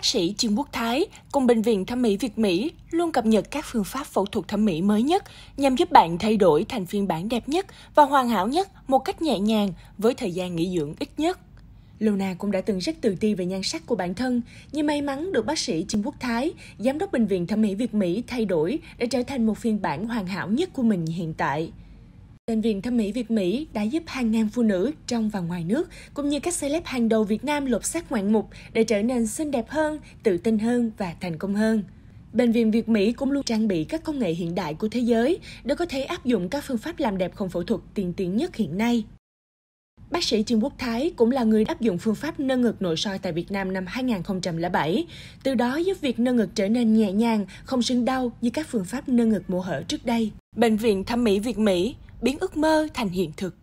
bác sĩ Trương quốc Thái cùng Bệnh viện Thẩm mỹ Việt Mỹ luôn cập nhật các phương pháp phẫu thuật thẩm mỹ mới nhất nhằm giúp bạn thay đổi thành phiên bản đẹp nhất và hoàn hảo nhất một cách nhẹ nhàng với thời gian nghỉ dưỡng ít nhất. Luna cũng đã từng rất tự ti về nhan sắc của bản thân, nhưng may mắn được bác sĩ Trương Quốc Thái, giám đốc Bệnh viện Thẩm mỹ Việt Mỹ thay đổi để trở thành một phiên bản hoàn hảo nhất của mình hiện tại. Bệnh viện Thẩm mỹ Việt Mỹ đã giúp hàng ngàn phụ nữ trong và ngoài nước, cũng như các celeb hàng đầu Việt Nam lột xác ngoạn mục để trở nên xinh đẹp hơn, tự tin hơn và thành công hơn. Bệnh viện Việt Mỹ cũng luôn trang bị các công nghệ hiện đại của thế giới để có thể áp dụng các phương pháp làm đẹp không phẫu thuật tiên tiến nhất hiện nay. Bác sĩ Trương Quốc Thái cũng là người áp dụng phương pháp nâng ngực nội soi tại Việt Nam năm 2007, từ đó giúp việc nâng ngực trở nên nhẹ nhàng, không sưng đau như các phương pháp nâng ngực mổ hở trước đây. Bệnh viện Thẩm mỹ Việt Mỹ biến ước mơ thành hiện thực